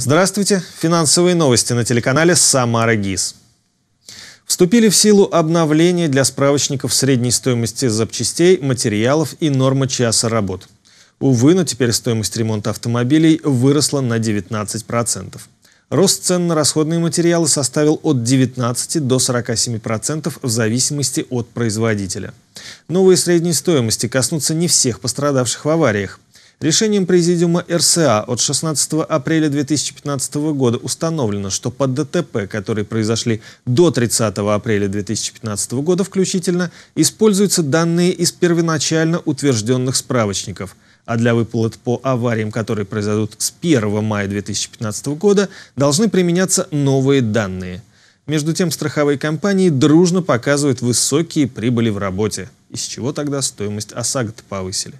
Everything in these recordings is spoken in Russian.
Здравствуйте. Финансовые новости на телеканале «Самара ГИС». Вступили в силу обновления для справочников средней стоимости запчастей, материалов и нормы часа работ. Увы, но теперь стоимость ремонта автомобилей выросла на 19%. Рост цен на расходные материалы составил от 19 до 47% в зависимости от производителя. Новые средние стоимости коснутся не всех пострадавших в авариях. Решением Президиума РСА от 16 апреля 2015 года установлено, что под ДТП, которые произошли до 30 апреля 2015 года включительно, используются данные из первоначально утвержденных справочников – а для выплат по авариям, которые произойдут с 1 мая 2015 года, должны применяться новые данные. Между тем, страховые компании дружно показывают высокие прибыли в работе. Из чего тогда стоимость ОСАГО -то повысили?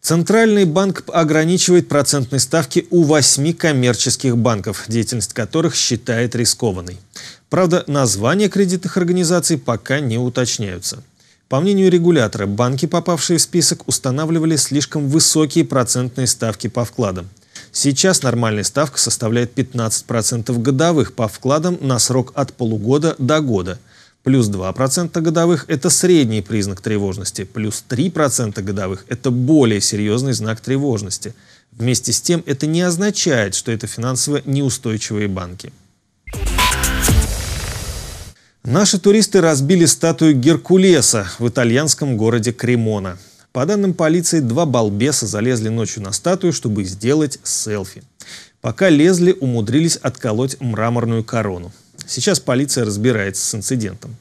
Центральный банк ограничивает процентные ставки у восьми коммерческих банков, деятельность которых считает рискованной. Правда, названия кредитных организаций пока не уточняются. По мнению регулятора, банки, попавшие в список, устанавливали слишком высокие процентные ставки по вкладам. Сейчас нормальная ставка составляет 15% годовых по вкладам на срок от полугода до года – Плюс 2% годовых – это средний признак тревожности, плюс 3% годовых – это более серьезный знак тревожности. Вместе с тем, это не означает, что это финансово неустойчивые банки. Наши туристы разбили статую Геркулеса в итальянском городе Кремона. По данным полиции, два балбеса залезли ночью на статую, чтобы сделать селфи. Пока лезли, умудрились отколоть мраморную корону. Сейчас полиция разбирается с инцидентом.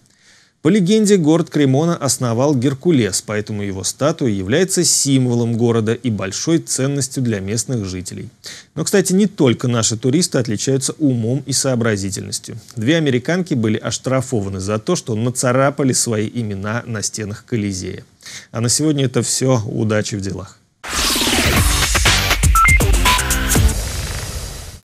По легенде, город Кремона основал Геркулес, поэтому его статуя является символом города и большой ценностью для местных жителей. Но, кстати, не только наши туристы отличаются умом и сообразительностью. Две американки были оштрафованы за то, что нацарапали свои имена на стенах Колизея. А на сегодня это все. Удачи в делах.